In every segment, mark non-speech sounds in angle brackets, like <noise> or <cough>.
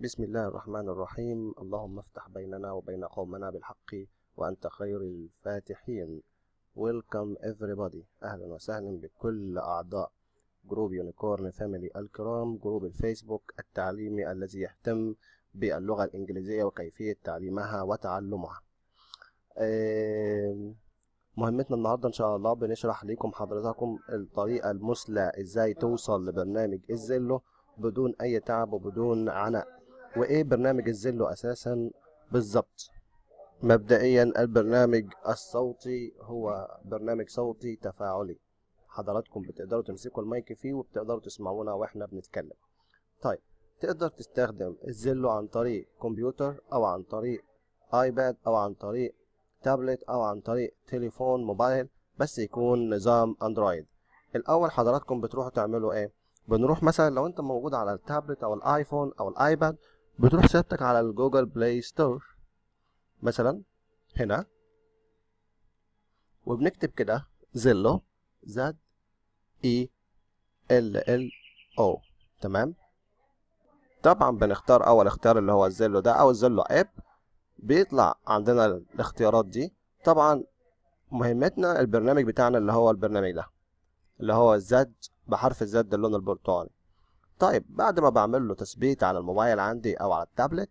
بسم الله الرحمن الرحيم اللهم افتح بيننا وبين قومنا بالحق وأنت خير الفاتحين Welcome everybody أهلا وسهلا بكل أعضاء جروب يونيكورن فاميلي الكرام جروب الفيسبوك التعليمي الذي يهتم باللغة الإنجليزية وكيفية تعليمها وتعلمها مهمتنا النهاردة إن شاء الله بنشرح لكم حضرتكم الطريقة المثلى إزاي توصل لبرنامج الزلو بدون أي تعب وبدون عناء وايه برنامج الزلو اساسا بالظبط مبدئيا البرنامج الصوتي هو برنامج صوتي تفاعلي حضراتكم بتقدروا تمسكوا المايك فيه وبتقدروا تسمعونا واحنا بنتكلم طيب تقدر تستخدم الزلو عن طريق كمبيوتر او عن طريق ايباد او عن طريق تابلت او عن طريق تليفون موبايل بس يكون نظام اندرويد الاول حضراتكم بتروحوا تعملوا ايه بنروح مثلا لو انت موجود على التابلت او الايفون او الايباد بتروح سيادتك على الجوجل بلاي ستور مثلا هنا وبنكتب كده زيلو زد اي ال ال او تمام طبعا بنختار اول اختيار اللي هو الزيلو ده او الزيلو اب بيطلع عندنا الاختيارات دي طبعا مهمتنا البرنامج بتاعنا اللي هو البرنامج ده اللي هو الزد بحرف الزد اللون البرتقالي طيب بعد ما بعمل له تثبيت على الموبايل عندي او على التابلت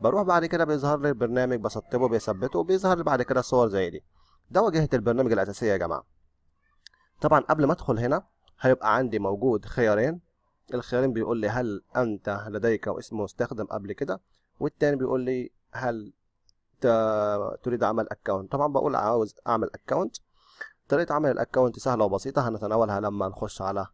بروح بعد كده بيظهر لي البرنامج بسطبه بيثبته وبيظهر لي بعد كده صور زي دي ده واجهه البرنامج الاساسيه يا جماعه طبعا قبل ما ادخل هنا هيبقى عندي موجود خيارين الخيارين بيقول لي هل انت لديك اسم مستخدم قبل كده والتاني بيقول لي هل تريد عمل اكونت طبعا بقول عاوز اعمل اكونت طريقه عمل الاكونت سهله وبسيطه هنتناولها لما نخش على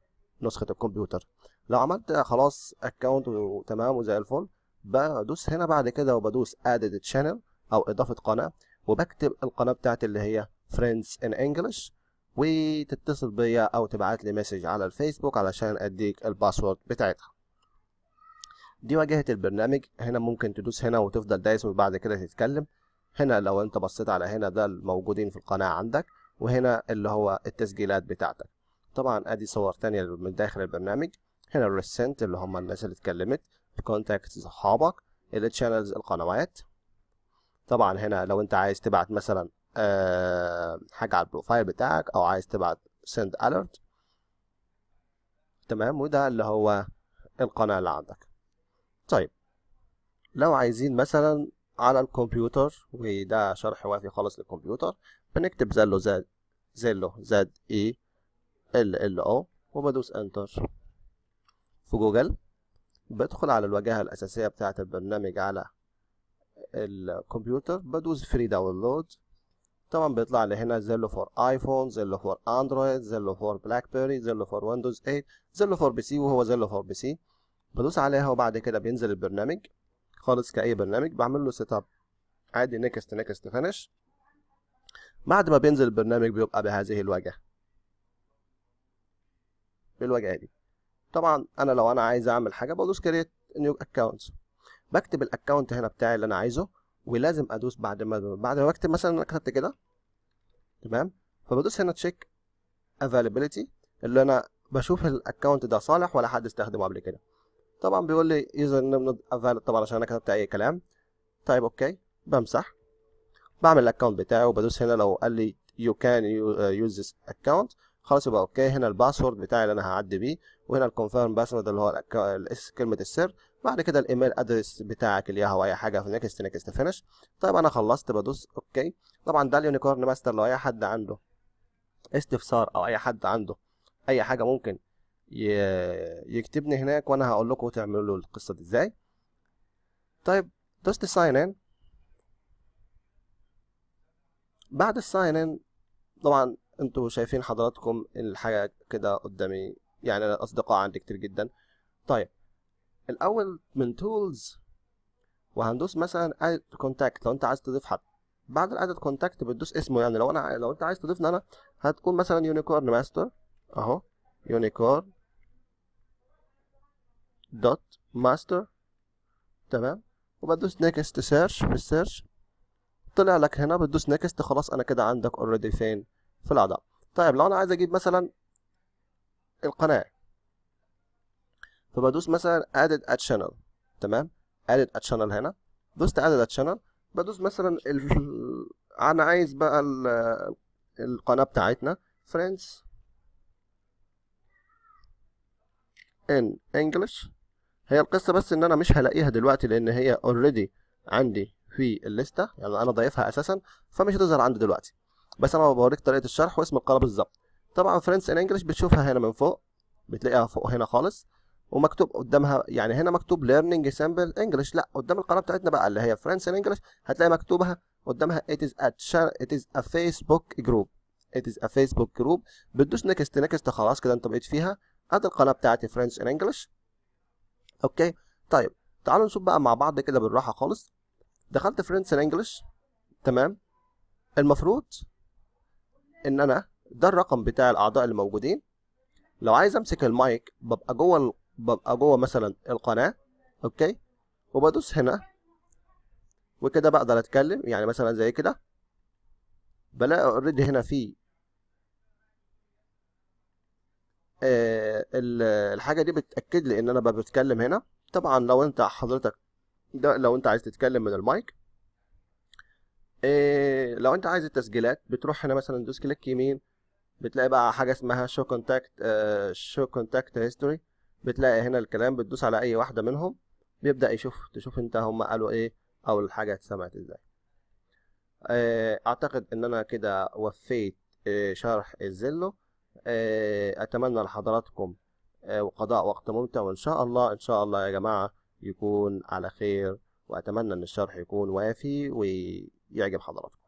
نسخه الكمبيوتر لو عملت خلاص اكونت وتمام وزي الفل بدوس هنا بعد كده وبدوس ادد شانل او اضافه قناه وبكتب القناه بتاعتي اللي هي فريندز ان انجلش وتتصل بيا او تبعت لي مسج على الفيسبوك علشان اديك الباسورد بتاعتها دي واجهه البرنامج هنا ممكن تدوس هنا وتفضل دايس وبعد كده تتكلم هنا لو انت بصيت على هنا ده الموجودين في القناه عندك وهنا اللي هو التسجيلات بتاعتك طبعا ادي صور تانية من داخل البرنامج هنا الريسنت اللي هم الناس اللي اتكلمت الكونتاكت صحابك التشانلز القنوات طبعا هنا لو انت عايز تبعت مثلا آه، حاجة على البروفايل بتاعك او عايز تبعت send alert تمام وده اللي هو القناة اللي عندك طيب لو عايزين مثلا على الكمبيوتر وده شرح وافي خالص للكمبيوتر بنكتب زلو زد زلو زد اي ال ال او وبدوس انتر في جوجل بدخل على الواجهة الأساسية بتاعة البرنامج على الكمبيوتر بدوس فري داونلود طبعا بيطلع لي هنا زيلو فور ايفون زيلو فور اندرويد زيلو فور بلاك بيري زيلو فور ويندوز 8 زيلو فور بي سي وهو زيلو فور بي سي بدوس عليها وبعد كده بينزل البرنامج خالص كأي برنامج بعمل له سيت اب عادي نكست نكست فينش بعد ما بينزل البرنامج بيبقى بهذه الواجهة بالواجهة دي طبعا انا لو انا عايز اعمل حاجه بدوس كريت نيو اكونت بكتب الاكونت هنا بتاعي اللي انا عايزه ولازم ادوس بعد ما بعد ما بكتب مثلا انا كتبت كده تمام فبدوس هنا تشيك افيلابيلتي اللي انا بشوف الاكونت ده صالح ولا حد استخدمه قبل كده طبعا بيقول لي يوزر نيم نوت افاليد طبعا عشان انا كتبت اي كلام طيب اوكي بمسح بعمل الاكونت بتاعي وبدوس هنا لو قال لي يو كان يوز ذس اكونت خلاص يبقى اوكي هنا الباسورد بتاعي اللي انا هعدي بيه وهنا الكونفيرم باسورد اللي هو كلمه السر بعد كده الايميل ادرس بتاعك اللي هو اي حاجه في نكست نكست فينش طيب انا خلصت بدوس اوكي طبعا ده اليونيكورن ماستر لو اي حد عنده استفسار او اي حد عنده اي حاجه ممكن يكتبني هناك وانا هقول لكم تعملوا له القصه دي ازاي طيب دوست ساين ان بعد الساين ان طبعا انتوا شايفين حضراتكم الحاجة كده قدامي يعني انا اصدقاء عندي كتير جدا طيب الاول من تولز وهندوس مثلا ادد كونتاكت لو انت عايز تضيف حد بعد الادد كونتاكت بتدوس اسمه يعني لو انا لو انت عايز تضيفني انا هتكون مثلا يونيكورن ماستر اهو يونيكورن دوت ماستر تمام وبدوس نيكست سيرش في السيرش طلع لك هنا بتدوس نيكست خلاص انا كده عندك اوريدي فين في الأعضاء طيب لو أنا عايز أجيب مثلا القناة فبدوس مثلا ادد اد شانل تمام ادد اد شانل هنا دوست ادد اد شانل بدوس مثلا ال... <laughs> أنا عايز بقى ال... القناة بتاعتنا فريندز ان انجلش هي القصة بس ان انا مش هلاقيها دلوقتي لان هي اوريدي عندي في الليستة يعني انا ضايفها اساسا فمش هتظهر عندي دلوقتي بس انا بوريك طريقه الشرح واسم القناه بالظبط طبعا فريندز ان انجلش بتشوفها هنا من فوق بتلاقيها فوق هنا خالص ومكتوب قدامها يعني هنا مكتوب ليرنينج سامبل انجلش لا قدام القناه بتاعتنا بقى اللي هي فريندز ان انجلش هتلاقي مكتوبها قدامها ات از ات ات از ا فيسبوك جروب ات از ا فيسبوك جروب بتدوس نكست نكست خلاص كده انت بقيت فيها ادي القناه بتاعتي فريندز ان انجلش اوكي طيب تعالوا نشوف بقى مع بعض كده بالراحه خالص دخلت فريندز ان انجلش تمام المفروض ان انا ده الرقم بتاع الاعضاء اللي موجودين لو عايز امسك المايك ببقى جوه ببقى جوه مثلا القناه اوكي وبدوس هنا وكده بقدر اتكلم يعني مثلا زي كده بلاقي اوريدي هنا في آه، الحاجه دي بتاكد لي ان انا بتكلم هنا طبعا لو انت حضرتك ده لو انت عايز تتكلم من المايك إيه لو انت عايز التسجيلات بتروح هنا مثلا دوس كليك يمين بتلاقي بقى حاجه اسمها شو كونتاكت شو كونتاكت هيستوري بتلاقي هنا الكلام بتدوس على اي واحده منهم بيبدا يشوف تشوف انت هم قالوا ايه او الحاجه اتسمعت ازاي آه، اعتقد ان انا كده وفيت آه، شرح الزلو آه، اتمنى لحضراتكم وقضاء وقت ممتع وان شاء الله ان شاء الله يا جماعه يكون على خير واتمنى ان الشرح يكون وافي وي يعجب حضراتكم